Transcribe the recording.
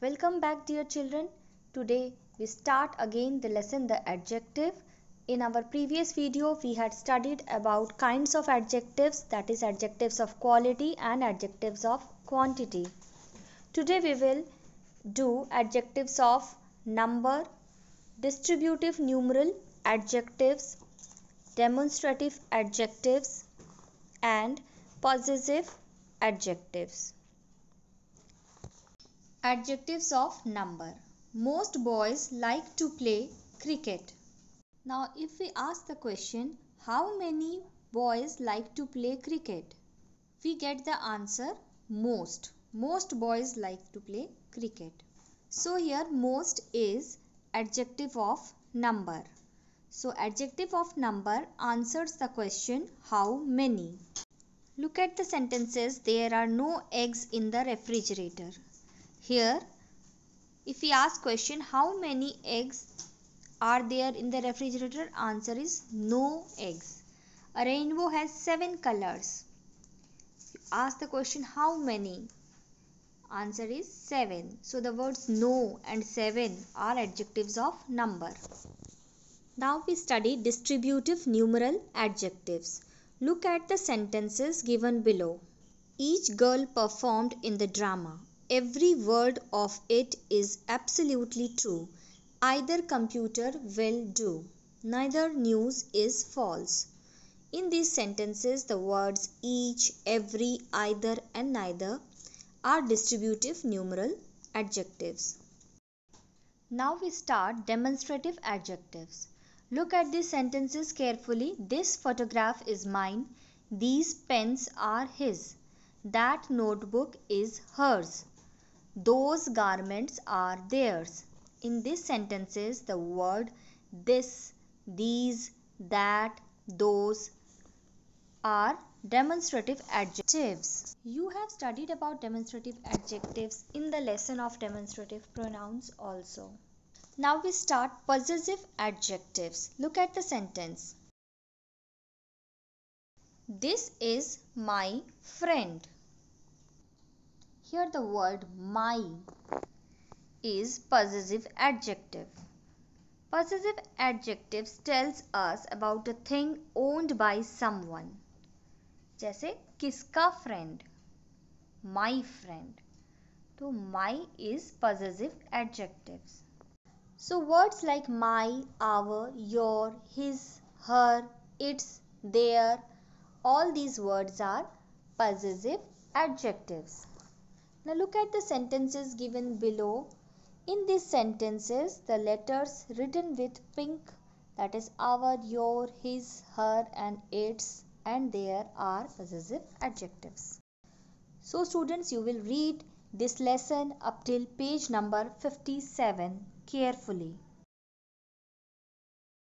Welcome back dear children. Today we start again the lesson the adjective. In our previous video we had studied about kinds of adjectives that is adjectives of quality and adjectives of quantity. Today we will do adjectives of number, distributive numeral adjectives, demonstrative adjectives and possessive adjectives. Adjectives of number. Most boys like to play cricket. Now, if we ask the question, how many boys like to play cricket? We get the answer most. Most boys like to play cricket. So, here most is adjective of number. So, adjective of number answers the question how many. Look at the sentences. There are no eggs in the refrigerator. Here if we ask question how many eggs are there in the refrigerator answer is no eggs. A rainbow has 7 colors. Ask the question how many answer is 7. So the words no and 7 are adjectives of number. Now we study distributive numeral adjectives. Look at the sentences given below. Each girl performed in the drama every word of it is absolutely true. Either computer will do. Neither news is false. In these sentences, the words each, every, either, and neither are distributive numeral adjectives. Now we start demonstrative adjectives. Look at these sentences carefully. This photograph is mine. These pens are his. That notebook is hers those garments are theirs. In these sentences, the word this, these, that, those are demonstrative adjectives. You have studied about demonstrative adjectives in the lesson of demonstrative pronouns also. Now we start possessive adjectives. Look at the sentence. This is my friend. Here the word my is possessive adjective. Possessive adjectives tells us about a thing owned by someone. जैसे किसका friend? My friend. तो my is possessive adjectives. So words like my, our, your, his, her, its, their, all these words are possessive adjectives. Now look at the sentences given below. In these sentences, the letters written with pink that is our, your, his, her and its and their are possessive adjectives. So students, you will read this lesson up till page number 57 carefully.